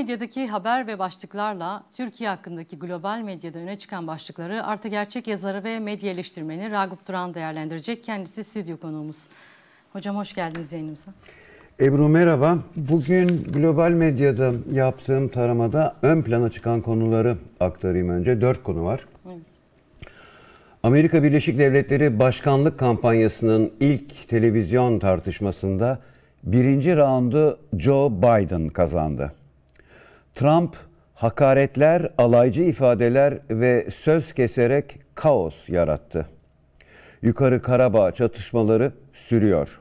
medyadaki haber ve başlıklarla Türkiye hakkındaki global medyada öne çıkan başlıkları artı gerçek yazarı ve medya eleştirmeni Ragıp Duran değerlendirecek. Kendisi stüdyo konuğumuz. Hocam hoş geldiniz yayınımıza. Ebru merhaba. Bugün global medyada yaptığım taramada ön plana çıkan konuları aktarayım önce. Dört konu var. Amerika Birleşik Devletleri başkanlık kampanyasının ilk televizyon tartışmasında birinci raundu Joe Biden kazandı. Trump hakaretler, alaycı ifadeler ve söz keserek kaos yarattı. Yukarı Karabağ çatışmaları sürüyor.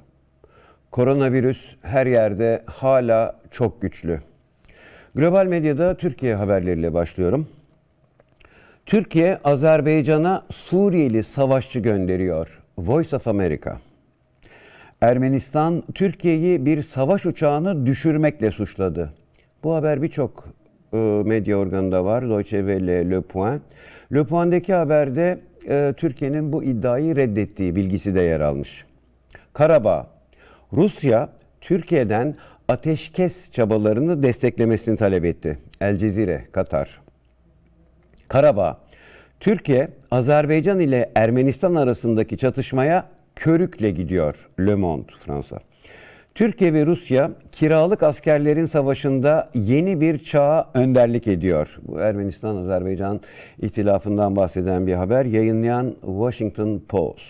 Koronavirüs her yerde hala çok güçlü. Global medyada Türkiye haberleriyle başlıyorum. Türkiye Azerbaycan'a Suriyeli savaşçı gönderiyor. Voice of America. Ermenistan Türkiye'yi bir savaş uçağını düşürmekle suçladı. Bu haber birçok e, medya organında var. Deutsche Welle, Le Point. Le Point'deki haberde e, Türkiye'nin bu iddiayı reddettiği bilgisi de yer almış. Karabağ, Rusya Türkiye'den ateşkes çabalarını desteklemesini talep etti. El Cezire, Katar. Karabağ, Türkiye Azerbaycan ile Ermenistan arasındaki çatışmaya körükle gidiyor. Le Monde, Fransa. Türkiye ve Rusya kiralık askerlerin savaşında yeni bir çağa önderlik ediyor. Bu Ermenistan-Azerbaycan ihtilafından bahseden bir haber yayınlayan Washington Post.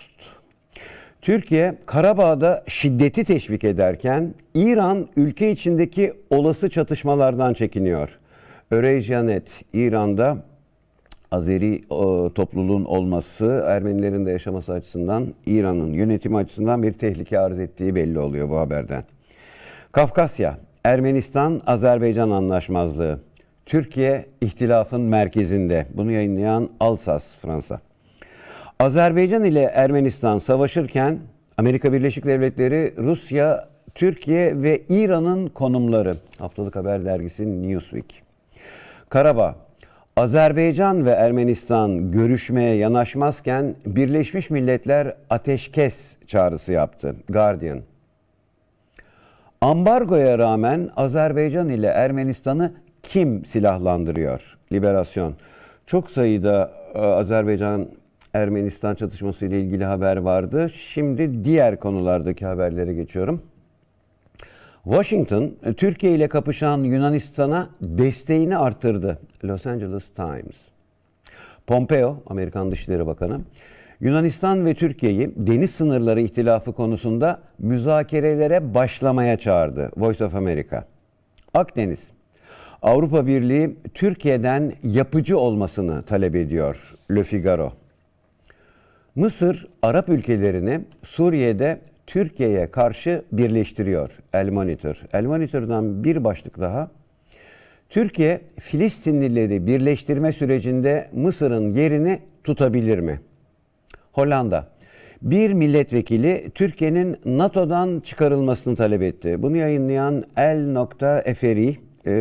Türkiye Karabağ'da şiddeti teşvik ederken İran ülke içindeki olası çatışmalardan çekiniyor. Öreyjanet İran'da Azeri e, topluluğun olması Ermenilerin de yaşaması açısından İran'ın yönetimi açısından bir tehlike arz ettiği belli oluyor bu haberden. Kafkasya, Ermenistan, Azerbaycan anlaşmazlığı. Türkiye ihtilafın merkezinde. Bunu yayınlayan Alsas Fransa. Azerbaycan ile Ermenistan savaşırken Amerika Birleşik Devletleri, Rusya, Türkiye ve İran'ın konumları. Haftalık Haber Dergisi Newsweek. Karabağ, Azerbaycan ve Ermenistan görüşmeye yanaşmazken Birleşmiş Milletler ateşkes çağrısı yaptı. Guardian. Ambargoya rağmen Azerbaycan ile Ermenistan'ı kim silahlandırıyor? Liberasyon. Çok sayıda e, Azerbaycan Ermenistan çatışması ile ilgili haber vardı. Şimdi diğer konulardaki haberlere geçiyorum. Washington, e, Türkiye ile kapışan Yunanistan'a desteğini arttırdı. Los Angeles Times. Pompeo, Amerikan Dışişleri Bakanı, Yunanistan ve Türkiye'yi deniz sınırları ihtilafı konusunda müzakerelere başlamaya çağırdı. Voice of America. Akdeniz. Avrupa Birliği Türkiye'den yapıcı olmasını talep ediyor Le Figaro. Mısır, Arap ülkelerini Suriye'de Türkiye'ye karşı birleştiriyor El Monitor. El Monitor'dan bir başlık daha. Türkiye Filistinlileri birleştirme sürecinde Mısır'ın yerini tutabilir mi? Hollanda. Bir milletvekili Türkiye'nin NATO'dan çıkarılmasını talep etti. Bunu yayınlayan El nokta e,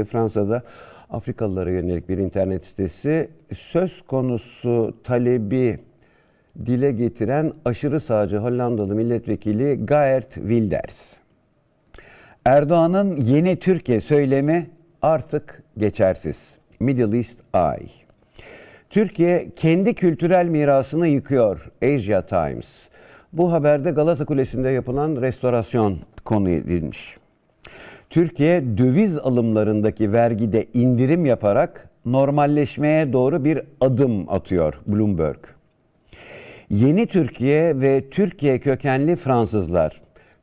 Fransa'da Afrikalılara yönelik bir internet sitesi söz konusu talebi dile getiren aşırı sağcı Hollandalı milletvekili Geert Wilders. Erdoğan'ın yeni Türkiye söylemi artık geçersiz. Middle East Eye. Türkiye kendi kültürel mirasını yıkıyor. Asia Times. Bu haberde Galata Kulesi'nde yapılan restorasyon konu edilmiş. Türkiye döviz alımlarındaki vergide indirim yaparak normalleşmeye doğru bir adım atıyor Bloomberg. Yeni Türkiye ve Türkiye kökenli Fransızlar.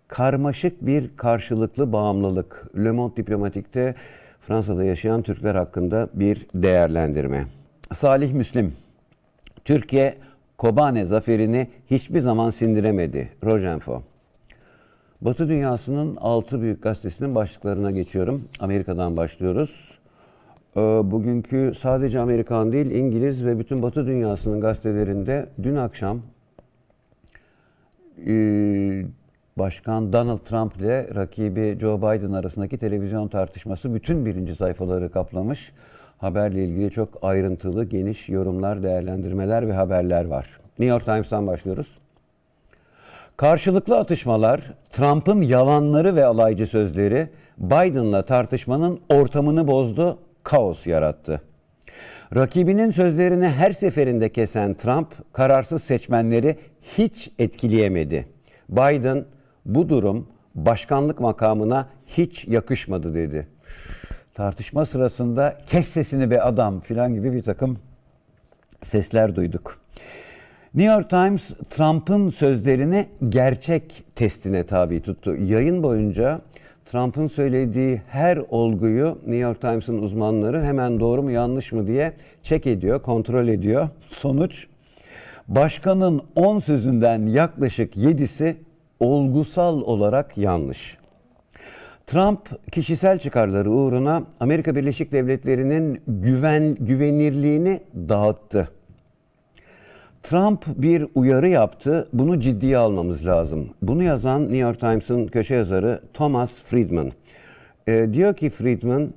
Karmaşık bir karşılıklı bağımlılık. Le Monde Diplomatik'te Fransa'da yaşayan Türkler hakkında bir değerlendirme. Salih Müslim. Türkiye Kobane zaferini hiçbir zaman sindiremedi. Rojenfo. Batı dünyasının altı büyük gazetesinin başlıklarına geçiyorum. Amerika'dan başlıyoruz. Ee, bugünkü sadece Amerikan değil İngiliz ve bütün Batı dünyasının gazetelerinde dün akşam e, Başkan Donald Trump ile rakibi Joe Biden arasındaki televizyon tartışması bütün birinci sayfaları kaplamış. Haberle ilgili çok ayrıntılı, geniş yorumlar, değerlendirmeler ve haberler var. New York Times'tan başlıyoruz. Karşılıklı atışmalar, Trump'ın yalanları ve alaycı sözleri Biden'la tartışmanın ortamını bozdu kaos yarattı. Rakibinin sözlerini her seferinde kesen Trump kararsız seçmenleri hiç etkileyemedi. Biden bu durum başkanlık makamına hiç yakışmadı dedi. Tartışma sırasında kes sesini be adam filan gibi bir takım sesler duyduk. New York Times Trump'ın sözlerini gerçek testine tabi tuttu. Yayın boyunca Trump'ın söylediği her olguyu New York Times'ın uzmanları hemen doğru mu yanlış mı diye çek ediyor, kontrol ediyor. Sonuç başkanın 10 sözünden yaklaşık 7'si olgusal olarak yanlış. Trump kişisel çıkarları uğruna Amerika Birleşik Devletleri'nin güven güvenirliğini dağıttı. Trump bir uyarı yaptı. Bunu ciddiye almamız lazım. Bunu yazan New York Times'ın köşe yazarı Thomas Friedman. E, diyor ki Friedman,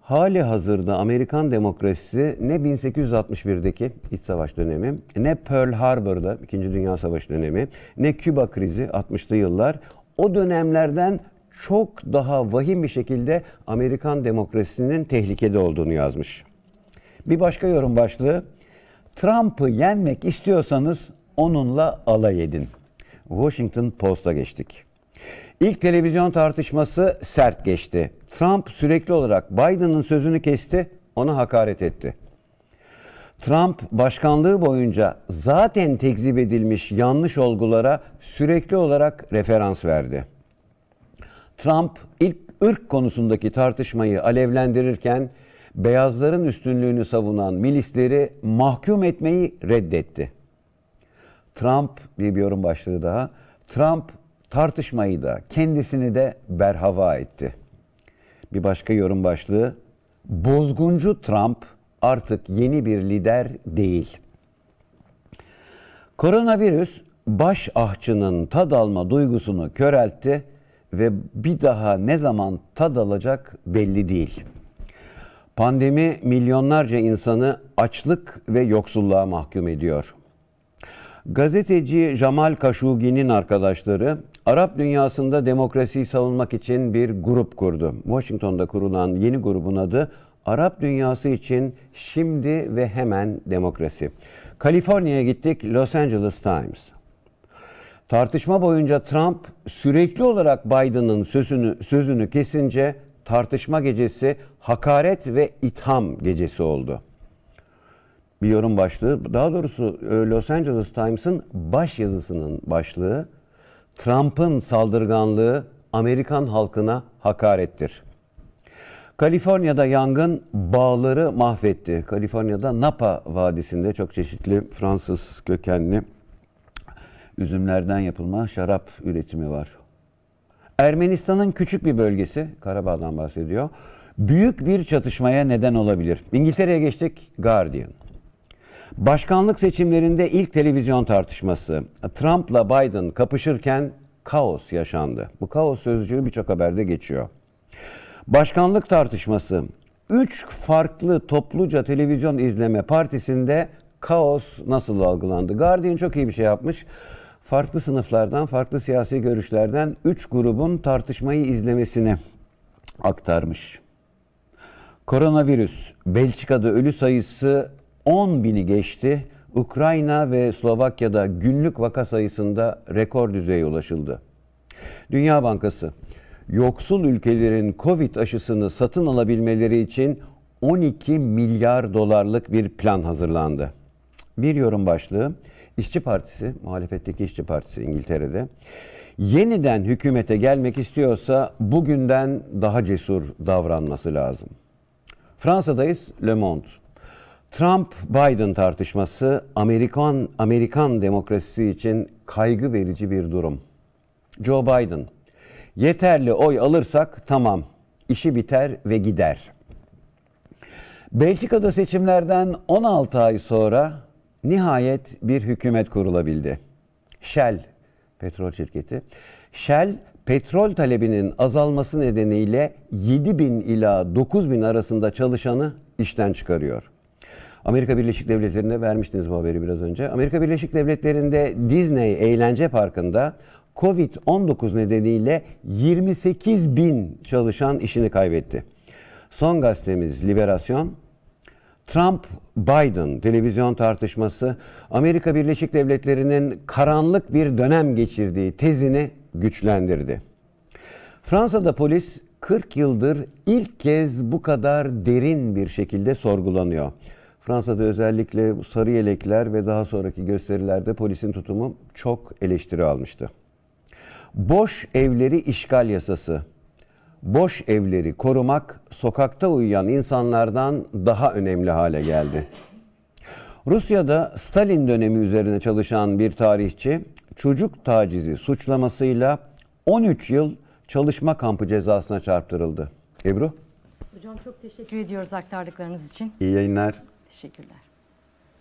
hali hazırda Amerikan demokrasisi ne 1861'deki iç savaş dönemi, ne Pearl Harbor'da 2. Dünya Savaşı dönemi, ne Küba krizi 60'lı yıllar o dönemlerden çok daha vahim bir şekilde Amerikan demokrasisinin tehlikede olduğunu yazmış. Bir başka yorum başlığı Trump'ı yenmek istiyorsanız onunla alay edin. Washington Post'a geçtik. İlk televizyon tartışması sert geçti. Trump sürekli olarak Biden'ın sözünü kesti, ona hakaret etti. Trump başkanlığı boyunca zaten tekzip edilmiş yanlış olgulara sürekli olarak referans verdi. Trump ilk ırk konusundaki tartışmayı alevlendirirken beyazların üstünlüğünü savunan milisleri mahkum etmeyi reddetti. Trump bir yorum başlığı daha. Trump tartışmayı da kendisini de berhava etti. Bir başka yorum başlığı bozguncu Trump artık yeni bir lider değil. Koronavirüs baş ahçının tad alma duygusunu köreltti ve bir daha ne zaman tad alacak belli değil.'' Pandemi milyonlarca insanı açlık ve yoksulluğa mahkum ediyor. Gazeteci Jamal Khashoggi'nin arkadaşları Arap dünyasında demokrasiyi savunmak için bir grup kurdu. Washington'da kurulan yeni grubun adı Arap dünyası için şimdi ve hemen demokrasi. Kaliforniya'ya gittik Los Angeles Times. Tartışma boyunca Trump sürekli olarak Biden'ın sözünü sözünü kesince tartışma gecesi hakaret ve itham gecesi oldu. Bir yorum başlığı, daha doğrusu e, Los Angeles Times'ın baş yazısının başlığı Trump'ın saldırganlığı Amerikan halkına hakarettir. Kaliforniya'da yangın bağları mahvetti. Kaliforniya'da Napa Vadisi'nde çok çeşitli Fransız kökenli üzümlerden yapılma şarap üretimi var. Ermenistan'ın küçük bir bölgesi, Karabağ'dan bahsediyor, büyük bir çatışmaya neden olabilir. İngiltere'ye geçtik, Guardian. Başkanlık seçimlerinde ilk televizyon tartışması. Trump'la Biden kapışırken kaos yaşandı. Bu kaos sözcüğü birçok haberde geçiyor. Başkanlık tartışması. Üç farklı topluca televizyon izleme partisinde kaos nasıl algılandı? Guardian çok iyi bir şey yapmış farklı sınıflardan, farklı siyasi görüşlerden üç grubun tartışmayı izlemesini aktarmış. Koronavirüs, Belçika'da ölü sayısı 10 bini geçti. Ukrayna ve Slovakya'da günlük vaka sayısında rekor düzeye ulaşıldı. Dünya Bankası, yoksul ülkelerin Covid aşısını satın alabilmeleri için 12 milyar dolarlık bir plan hazırlandı. Bir yorum başlığı İşçi Partisi, muhalefetteki İşçi Partisi İngiltere'de yeniden hükümete gelmek istiyorsa bugünden daha cesur davranması lazım. Fransa'dayız Le Monde. Trump Biden tartışması Amerikan Amerikan demokrasisi için kaygı verici bir durum. Joe Biden yeterli oy alırsak tamam işi biter ve gider. Belçika'da seçimlerden 16 ay sonra Nihayet bir hükümet kurulabildi. Shell petrol şirketi. Shell petrol talebinin azalması nedeniyle 7 bin ila 9 bin arasında çalışanı işten çıkarıyor. Amerika Birleşik Devletleri'ne vermiştiniz bu haberi biraz önce. Amerika Birleşik Devletleri'nde Disney Eğlence Parkı'nda Covid-19 nedeniyle 28 bin çalışan işini kaybetti. Son gazetemiz Liberasyon Trump-Biden televizyon tartışması Amerika Birleşik Devletleri'nin karanlık bir dönem geçirdiği tezini güçlendirdi. Fransa'da polis 40 yıldır ilk kez bu kadar derin bir şekilde sorgulanıyor. Fransa'da özellikle bu sarı yelekler ve daha sonraki gösterilerde polisin tutumu çok eleştiri almıştı. Boş evleri işgal yasası boş evleri korumak sokakta uyuyan insanlardan daha önemli hale geldi. Rusya'da Stalin dönemi üzerine çalışan bir tarihçi çocuk tacizi suçlamasıyla 13 yıl çalışma kampı cezasına çarptırıldı. Ebru? Hocam çok teşekkür ediyoruz aktardıklarınız için. İyi yayınlar. Teşekkürler.